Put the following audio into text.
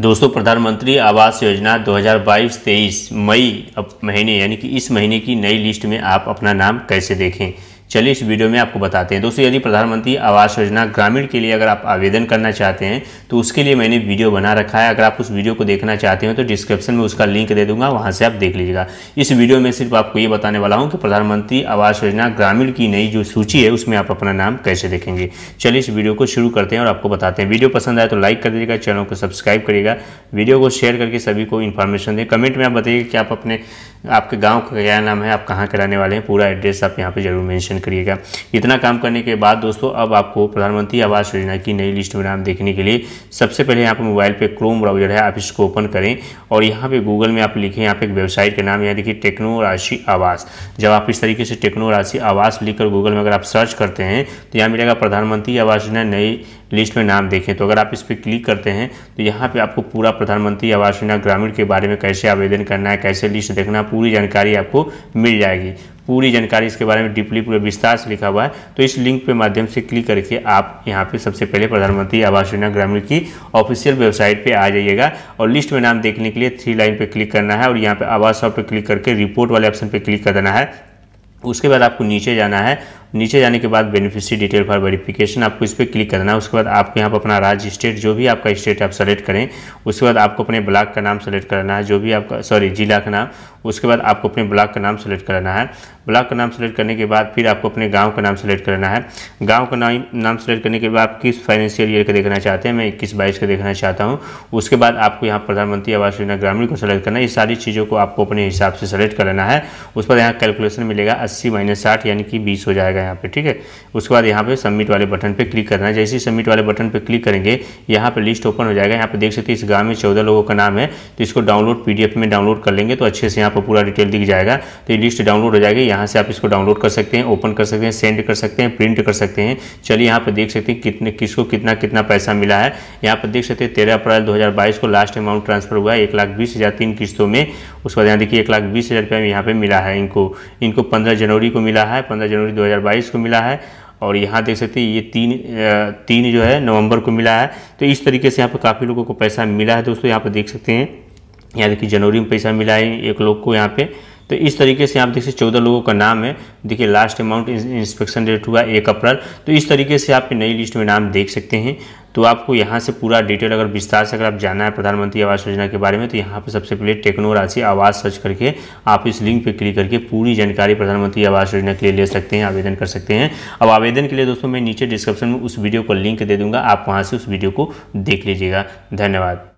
दोस्तों प्रधानमंत्री आवास योजना 2022-23 मई अब महीने यानी कि इस महीने की नई लिस्ट में आप अपना नाम कैसे देखें चलिए इस वीडियो में आपको बताते हैं दोस्तों यदि प्रधानमंत्री आवास योजना ग्रामीण के लिए अगर आप आवेदन करना चाहते हैं तो उसके लिए मैंने वीडियो बना रखा है अगर आप उस वीडियो को देखना चाहते हैं तो डिस्क्रिप्शन में उसका लिंक दे दूंगा वहाँ से आप देख लीजिएगा इस वीडियो में सिर्फ आपको ये बताने वाला हूँ कि प्रधानमंत्री आवास योजना ग्रामीण की नई जो सूची है उसमें आप अपना नाम कैसे देखेंगे चलिए इस वीडियो को शुरू करते हैं और आपको बताते हैं वीडियो पसंद आए तो लाइक कर दीजिएगा चैनल को सब्सक्राइब करिएगा वीडियो को शेयर करके सभी को इन्फॉर्मेशन दें कमेंट में आप बताइए कि आप अपने आपके गांव का क्या नाम है आप कहाँ के रहने वाले हैं पूरा एड्रेस आप यहाँ पे जरूर मेंशन करिएगा इतना काम करने के बाद दोस्तों अब आपको प्रधानमंत्री आवास योजना की नई लिस्ट में नाम देखने के लिए सबसे पहले यहाँ पर मोबाइल पर क्रोम ब्राउजर है आप इसको ओपन करें और यहाँ पर गूगल में आप लिखें यहाँ पे एक वेबसाइट का नाम यहाँ देखिए टेक्नो राशि आवास जब आप इस तरीके से टेक्नो राशि आवास लिखकर गूगल में अगर आप सर्च करते हैं तो यहाँ मिलेगा प्रधानमंत्री आवास योजना नई लिस्ट में नाम देखें तो अगर आप इस पर क्लिक करते हैं तो यहाँ पे आपको पूरा प्रधानमंत्री आवास योजना ग्रामीण के बारे में कैसे आवेदन करना है कैसे लिस्ट देखना पूरी जानकारी आपको मिल जाएगी पूरी जानकारी इसके बारे में डीपली पूरे विस्तार से लिखा हुआ है तो इस लिंक पे माध्यम से क्लिक करके आप यहाँ पे सबसे पहले प्रधानमंत्री आवास योजना ग्रामीण की ऑफिशियल वेबसाइट पे आ जाइएगा और लिस्ट में नाम देखने के लिए थ्री लाइन पे क्लिक करना है और यहाँ पे आवास शॉप पे क्लिक करके रिपोर्ट वाले ऑप्शन पर क्लिक कर देना है उसके बाद आपको नीचे जाना है नीचे जाने के बाद बेनिफिशियरी डिटेल फॉर वेरिफिकेशन आपको इस पर क्लिक करना है उसके बाद आपको यहाँ पर अपना राज्य स्टेट जो भी आपका स्टेट आप सेलेक्ट करें उसके बाद आपको अपने ब्लॉक का नाम सेलेक्ट करना है जो भी आपका सॉरी जिला का नाम उसके बाद आपको अपने ब्लॉक का नाम सेलेक्ट करना है ब्लॉक का नाम सेलेक्ट करने के बाद फिर आपको अपने गाँव का नाम सेलेक्ट करना है गाँव का नाम नाम सेलेक्ट करने के बाद आप किस फाइनेंशियल ईयर का देखना चाहते हैं मैं इक्कीस बाईस का देखना चाहता हूँ उसके बाद आपको यहाँ प्रधानमंत्री आवास योजना ग्रामीण को सेलेक्ट करना है ये सारी चीज़ों को आपको अपने हिसाब से सेलेक्ट करना है उस पर यहाँ कैलकुलेशन मिलेगा अस्सी माइनस साठ यानी कि बीस हो जाएगा यहाँ पर ठीक है उसके बाद यहाँ पर सबमिट वाले बटन पर क्लिक करना है जैसे ही सबमिट वाले बटन पर क्लिक करेंगे यहाँ पर लिस्ट ओपन हो जाएगा यहाँ पे देख सकते हैं इस गाँव में चौदह लोगों का नाम है तो इसको डाउनलोड पी में डाउनलोड कर लेंगे तो अच्छे से यहाँ आपको पूरा डिटेल दिख जाएगा तो ये लिस्ट डाउनलोड हो जाएगी यहाँ से आप इसको डाउनलोड कर सकते हैं ओपन कर सकते हैं सेंड कर सकते हैं प्रिंट कर सकते हैं चलिए यहाँ पर देख सकते हैं कितने किसको कितना कितना पैसा मिला है यहाँ पर देख सकते हैं तेरह अप्रैल दो को लास्ट अमाउंट ट्रांसफर हुआ है एक लाख बीस हज़ार तीन किस्तों में उसके बाद यहाँ देखिए एक लाख बीस हज़ार रुपया यहाँ पर मिला है इनको इनको पंद्रह जनवरी को मिला है पंद्रह जनवरी दो को मिला है और यहाँ देख सकते हैं ये तीन तीन जो है नवंबर को मिला है तो इस तरीके से यहाँ पर काफ़ी लोगों को पैसा मिला है दोस्तों यहाँ पर देख सकते हैं यहाँ देखिए जनवरी में पैसा मिला है एक लोग को यहाँ पे तो इस तरीके से आप देखिए चौदह लोगों का नाम है देखिए लास्ट अमाउंट इंस्पेक्शन डेट हुआ एक अप्रैल तो इस तरीके से आप नई लिस्ट में नाम देख सकते हैं तो आपको यहाँ से पूरा डिटेल अगर विस्तार से अगर आप जानना है प्रधानमंत्री आवास योजना के बारे में तो यहाँ पर सबसे पहले टेक्नो राशि आवास सर्च करके आप इस लिंक पे क्लिक करके पूरी जानकारी प्रधानमंत्री आवास योजना के लिए ले सकते हैं आवेदन कर सकते हैं अब आवेदन के लिए दोस्तों मैं नीचे डिस्क्रिप्शन में उस वीडियो का लिंक दे दूँगा आप वहाँ से उस वीडियो को देख लीजिएगा धन्यवाद